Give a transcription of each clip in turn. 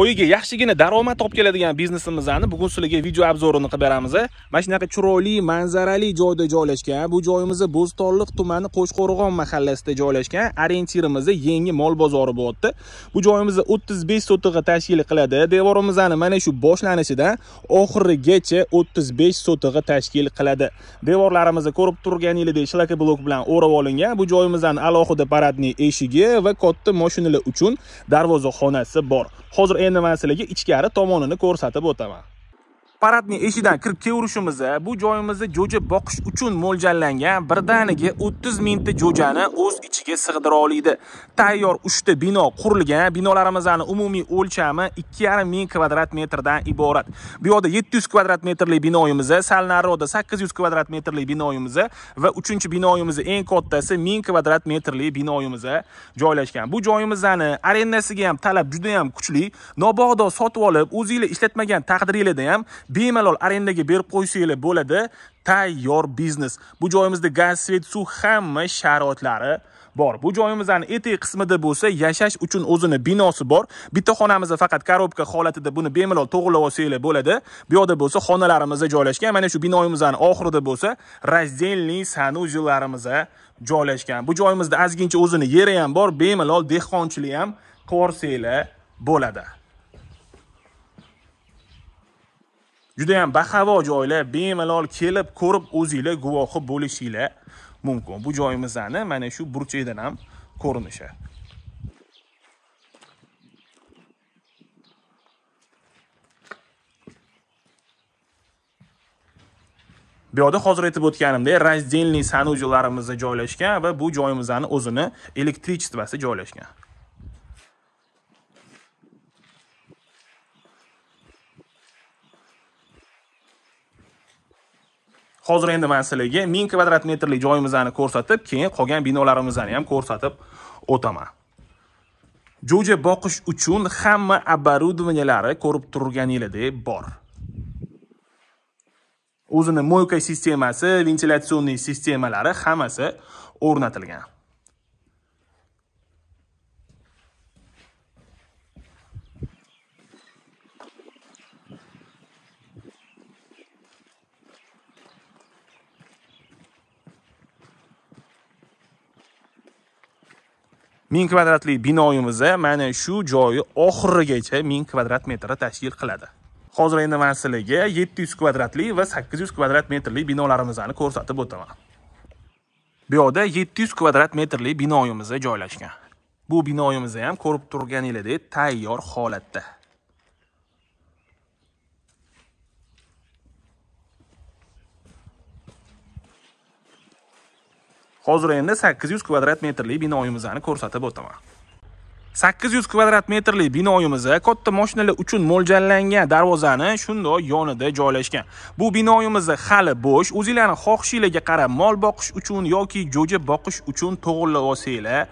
oyiga yaxshigina daromad topib keladigan biznesimizni bugun sizlarga video obzorini qilib beramiz mana shunaqa chiroyli manzarali joyda joylashgan bu joyimiz bo'stonliq tumani qo'shqo'rg'on mahallasida joylashgan orientirimiz yangi mol bozori bo'lyapti bu joyimiz 35 sotig'i tashkil qiladi devorimizni mana shu boshlanishidan oxirigacha 35 sotig'i tashkil qiladi devorlarimizni ko'rib turganingizdek shlaka blok bilan o'rab olingan bu joyimizdan alohida paradniy eshigi va katta mashinalar uchun darvoza xonasi bor hozir endi mana sizlarga ichkari tomonini ko'rsatib o'taman paradni eshigidan kirib keverishimiz e, bu joyimizda jo'ja boqish uchun mo'ljallangan birdaniga 30 mingta jo'jani o'z ichiga sig'dira oladi tayyor 3 ta bino qurilgan binolarimizni umumiy o'lchami 2,5 ming kvadrat metrdan iborat bu yoqda 700 kvadrat metrli binoyimiz sal nariroqda 800 kvadrat metrli binoyimiz va 3 binoyimiz eng kattasi 1000 kvadrat metrli binoyimiz e, joylashgan bu joyimizni arendasiga ham talab juda ham kuchli nobog'do sotib olib o'zinglar ishlatmagan taqdiringlarda ham bemalol arendaga berib qo'ysanglar bo'ladi tayyor biznes bu joyimizda gaz svet suv hamma sharoitlari bor bu joyimizni etik qismida bo'lsa yashash uchun o'zini binosi bor bitta xonamizni faqat korobka holatida buni bemalol to'g'irlab olsanglar bo'ladi bu yoqda bo'lsa xonalarimizda joylashgan mana shu binoyimizni oxirida bo'lsa razdelniy sanuzillarimiz joylashgan bu joyimizda ozgincha o'zini yeri ham bor bemalol dehqonchilik ham qilib bo'ladi judayam bahavo joylar bemalol kelib ko'rib o'zinglar guvohi bo'lishinglar mumkin bu joyimizni mana shu burchakdan ham ko'rinishi bu yoqda hozir aytib o'tganimdek razdelniy sanujalarimizda joylashgan va bu joyimizni o'zini elektrichestvasi joylashgan hozir endi man sizlarga ming kvadrat metrlik joyimizni ko'rsatib keyin qolgan binolarimizni ham ko'rsatib o'taman jo'ja boqish uchun hamma оборудованиялari ko'rib turganingizdek bor o'zini moyka sistemasi ventilyatsionni sistemalari hammasi o'rnatilgan ming kvadratli binoyimizni e, mana shu joyi oxirigacha ming kvadrat metrni tashkil qiladi hozir endi man sizlarga yetti yuz kvadratli va sakkiz yuz kvadrat metrli binolarimizni ko'rsatib o'taman bu yoqda yetti yuz kvadrat metrli binoyimiz joylashgan bu binoyimizni ham ko'rib turganingizdek tayyor holatda hozir endi 800 kvadrat metrli binoyimizni ko'rsatib o'taman 800 kvadrat metrli binoyimiz katta mashinalar uchun mo'ljallangan darvozani shundoq yonida joylashgan. Bu binoyimiz hali bo'sh. O'zingizlarning xohishingizga qarab mol boqish uchun yoki jo'ja boqish uchun to'g'irlab olsanglar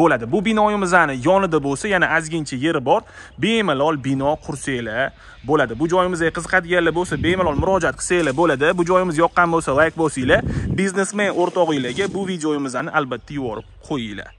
bo'ladi. Bu binoyimizni yonida bo'lsa, yana ozgincha yeri bor, bemalol bino qursanglar bo'ladi. Bu joyimizga qiziqadiganlar bo'lsa, bemalol murojaat qilsanglar bo'ladi. Bu joyimiz yoqqan bo'lsa, like bosinglar biznesmen o'rtog'ingizga bu videoyimizni albatta yuborib qo'yinglar.